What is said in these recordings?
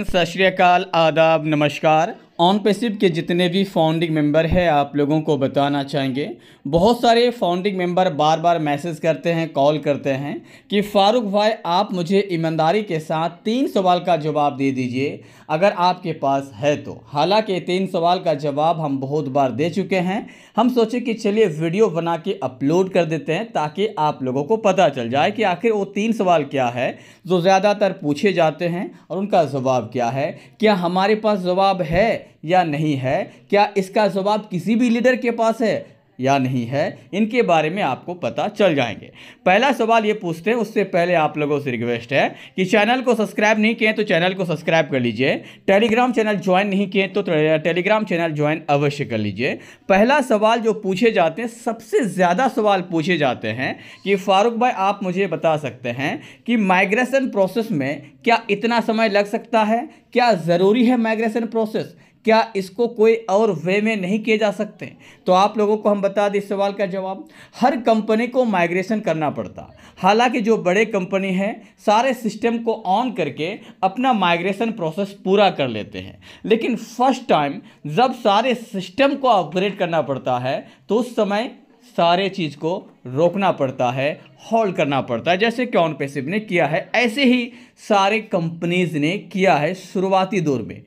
सत श्रीकाल आदाब नमस्कार ऑन पेसिप के जितने भी फाउंडिंग मेंबर है आप लोगों को बताना चाहेंगे बहुत सारे फाउंडिंग मेंबर बार बार मैसेज करते हैं कॉल करते हैं कि फारूक भाई आप मुझे ईमानदारी के साथ तीन सवाल का जवाब दे दीजिए अगर आपके पास है तो हालांकि तीन सवाल का जवाब हम बहुत बार दे चुके हैं हम सोचे कि चलिए वीडियो बना के अपलोड कर देते हैं ताकि आप लोगों को पता चल जाए कि आखिर वो तीन सवाल क्या है जो ज़्यादातर पूछे जाते हैं और उनका जवाब क्या है क्या हमारे पास जवाब है या नहीं है क्या इसका जवाब किसी भी लीडर के पास है या नहीं है इनके बारे में आपको पता चल जाएंगे पहला सवाल ये पूछते हैं उससे पहले आप लोगों से रिक्वेस्ट है कि चैनल को सब्सक्राइब नहीं किए तो चैनल को सब्सक्राइब कर लीजिए टेलीग्राम चैनल ज्वाइन नहीं किए तो टेलीग्राम चैनल ज्वाइन अवश्य कर लीजिए पहला सवाल जो पूछे जाते हैं सबसे ज़्यादा सवाल पूछे जाते हैं कि फारूक भाई आप मुझे बता सकते हैं कि माइग्रेशन प्रोसेस में क्या इतना समय लग सकता है क्या ज़रूरी है माइग्रेशन प्रोसेस क्या इसको कोई और वे में नहीं किए जा सकते तो आप लोगों को हम बता दें इस सवाल का जवाब हर कंपनी को माइग्रेशन करना पड़ता हालांकि जो बड़े कंपनी हैं सारे सिस्टम को ऑन करके अपना माइग्रेशन प्रोसेस पूरा कर लेते हैं लेकिन फर्स्ट टाइम जब सारे सिस्टम को अपग्रेड करना पड़ता है तो उस समय सारे चीज़ को रोकना पड़ता है हॉल्ड करना पड़ता है जैसे ऑन पेसिव ने किया है ऐसे ही सारे कंपनीज ने किया है शुरुआती दौर में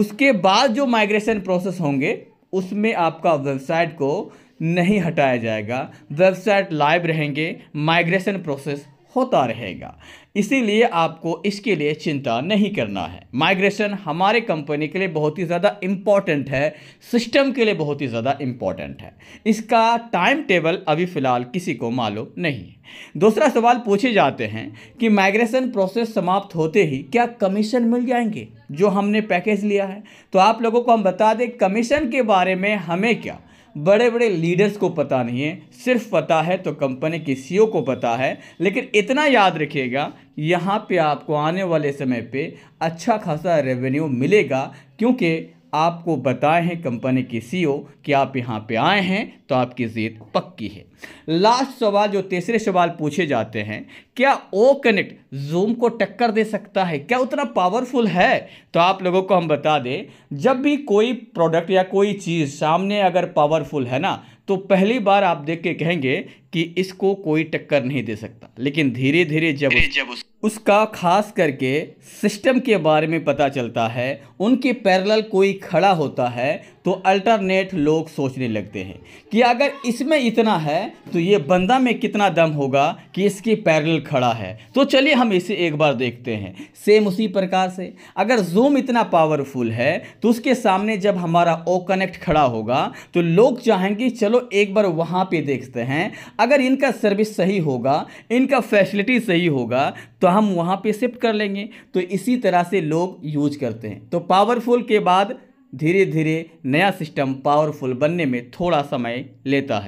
उसके बाद जो माइग्रेशन प्रोसेस होंगे उसमें आपका वेबसाइट को नहीं हटाया जाएगा वेबसाइट लाइव रहेंगे माइग्रेशन प्रोसेस होता रहेगा इसीलिए आपको इसके लिए चिंता नहीं करना है माइग्रेशन हमारे कंपनी के लिए बहुत ही ज़्यादा इम्पॉर्टेंट है सिस्टम के लिए बहुत ही ज़्यादा इम्पॉर्टेंट है इसका टाइम टेबल अभी फ़िलहाल किसी को मालूम नहीं है दूसरा सवाल पूछे जाते हैं कि माइग्रेशन प्रोसेस समाप्त होते ही क्या कमीशन मिल जाएंगे जो हमने पैकेज लिया है तो आप लोगों को हम बता दें कमीशन के बारे में हमें क्या बड़े बड़े लीडर्स को पता नहीं है सिर्फ पता है तो कंपनी के सीईओ को पता है लेकिन इतना याद रखिएगा यहाँ पे आपको आने वाले समय पे अच्छा खासा रेवेन्यू मिलेगा क्योंकि आपको बताए हैं कंपनी के सीईओ e कि आप यहाँ पे आए हैं तो आपकी जीत पक्की है लास्ट सवाल जो तीसरे सवाल पूछे जाते हैं क्या ओ कनेक्ट जूम को टक्कर दे सकता है क्या उतना पावरफुल है तो आप लोगों को हम बता दें जब भी कोई प्रोडक्ट या कोई चीज़ सामने अगर पावरफुल है ना तो पहली बार आप देख के कहेंगे कि इसको कोई टक्कर नहीं दे सकता लेकिन धीरे धीरे जब जब उस... उसका खास करके सिस्टम के बारे में पता चलता है उनके पैरेलल कोई खड़ा होता है तो अल्टरनेट लोग सोचने लगते हैं कि अगर इसमें इतना है तो ये बंदा में कितना दम होगा कि इसके पैरेलल खड़ा है तो चलिए हम इसे एक बार देखते हैं सेम उसी प्रकार से अगर जूम इतना पावरफुल है तो उसके सामने जब हमारा ओ कनेक्ट खड़ा होगा तो लोग चाहेंगे चलो चलो एक बार वहाँ पे देखते हैं अगर इनका सर्विस सही होगा इनका फैसिलिटी सही होगा तो हम वहाँ पे शिफ्ट कर लेंगे तो इसी तरह से लोग यूज करते हैं तो पावरफुल के बाद धीरे धीरे नया सिस्टम पावरफुल बनने में थोड़ा समय लेता है